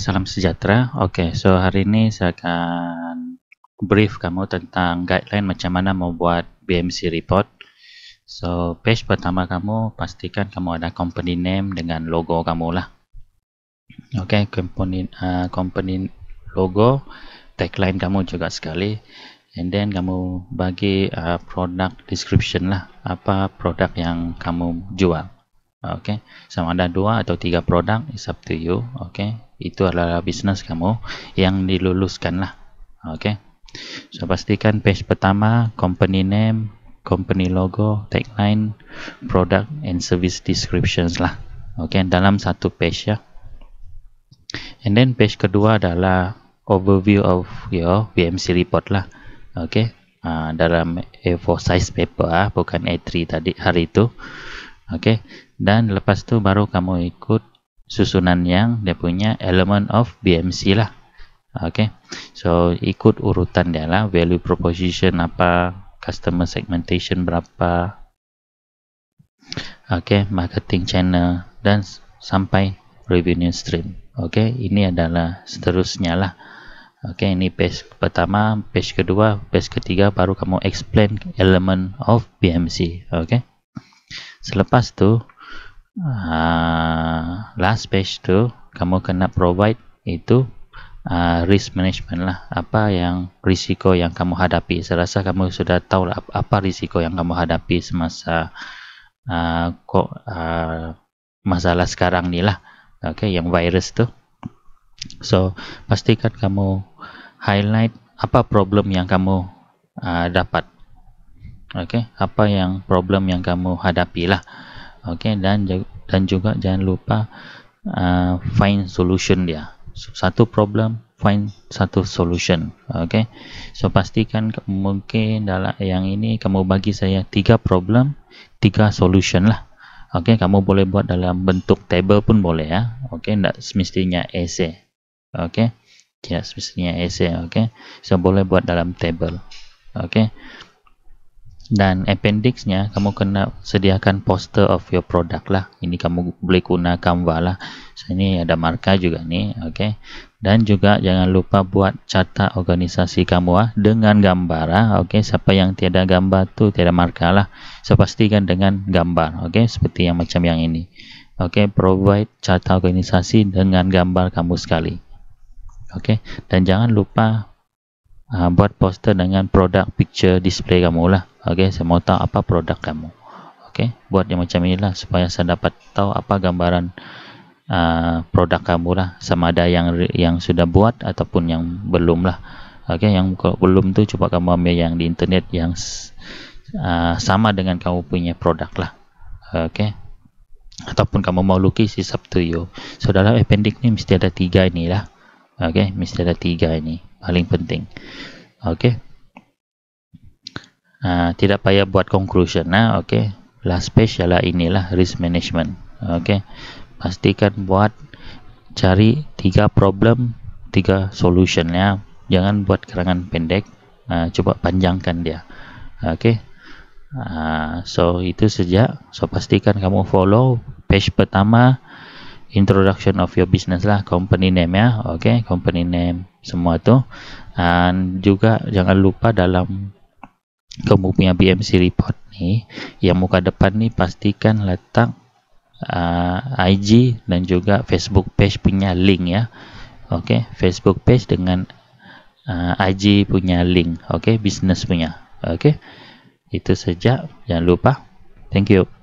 Salam sejahtera. Okey, so hari ini saya akan brief kamu tentang guideline macam mana membuat BMC report. So, page pertama kamu pastikan kamu ada company name dengan logo kamu lah. Okey, company uh, company logo, tagline kamu juga sekali. And then kamu bagi uh, product description lah, apa produk yang kamu jual. Okey, sama ada dua atau tiga produk, it's up to you. Okey itu adalah bisnes kamu yang diluluskan lah. Oke. Okay. So pastikan page pertama company name, company logo, tagline, product and service descriptions lah. Oke, okay. dalam satu page ya. And then page kedua adalah overview of your BMC report lah. Oke. Okay. Uh, dalam A4 size paper ah, bukan A3 tadi hari itu. Oke. Okay. Dan lepas tu baru kamu ikut susunan yang dia punya element of BMC lah. Okay, so ikut urutan dia lah. Value proposition apa, customer segmentation berapa, okay, marketing channel dan sampai revenue stream. Okay, ini adalah seterusnya lah. Okay, ini page pertama, page kedua, page ketiga baru kamu explain element of BMC. Okay, selepas tu uh, last page tu kamu kena provide itu uh, risk management lah apa yang risiko yang kamu hadapi saya rasa kamu sudah tahu lah apa risiko yang kamu hadapi semasa uh, ah, kok uh, masalah sekarang ni lah okay, yang virus tu so pastikan kamu highlight apa problem yang kamu uh, dapat Okey, apa yang problem yang kamu hadapilah. lah okay, dan dan juga jangan lupa uh, find solution dia satu problem find satu solution okay. so pastikan mungkin dalam yang ini kamu bagi saya tiga problem tiga solution lah okay, kamu boleh buat dalam bentuk table pun boleh ya okay, tidak semestinya essay okay. tidak semestinya essay okay. so boleh buat dalam table okay. dan appendixnya kamu kena sediakan poster of your product lah ini kamu boleh guna Canva lah ini ada marka juga nih oke okay. dan juga jangan lupa buat carta organisasi kamu ah dengan gambar ah oke okay. siapa yang tiada gambar tu tiada marka lah so pastikan dengan gambar oke okay. seperti yang macam yang ini oke okay. provide carta organisasi dengan gambar kamu sekali oke okay. dan jangan lupa uh, buat poster dengan produk picture display kamu lah okay, saya mau tahu apa produk kamu okay, buat yang macam inilah supaya saya dapat tahu apa gambaran uh, produk kamu lah sama ada yang yang sudah buat ataupun yang belum lah okay, yang belum tu cuba kamu ambil yang di internet yang uh, sama dengan kamu punya produk lah okay. ataupun kamu mau lukis it's up to you so dalam appendix ni mesti ada tiga inilah Okay, mesti ada tiga ini paling penting. Okey. Uh, ah, tidak payah buat conclusion nah, okey. Last page ialah inilah risk management. Okey. Pastikan buat cari tiga problem, tiga solution ya. Jangan buat kerangan pendek. Uh, cuba panjangkan dia. Okey. Uh, ah, so itu saja. So pastikan kamu follow page pertama introduction of your business lah company name ya okay company name semua tu dan juga jangan lupa dalam kamu punya BMC report ni yang muka depan ni pastikan letak uh, IG dan juga Facebook page punya link ya okay Facebook page dengan uh, IG punya link okay business punya okay itu saja jangan lupa thank you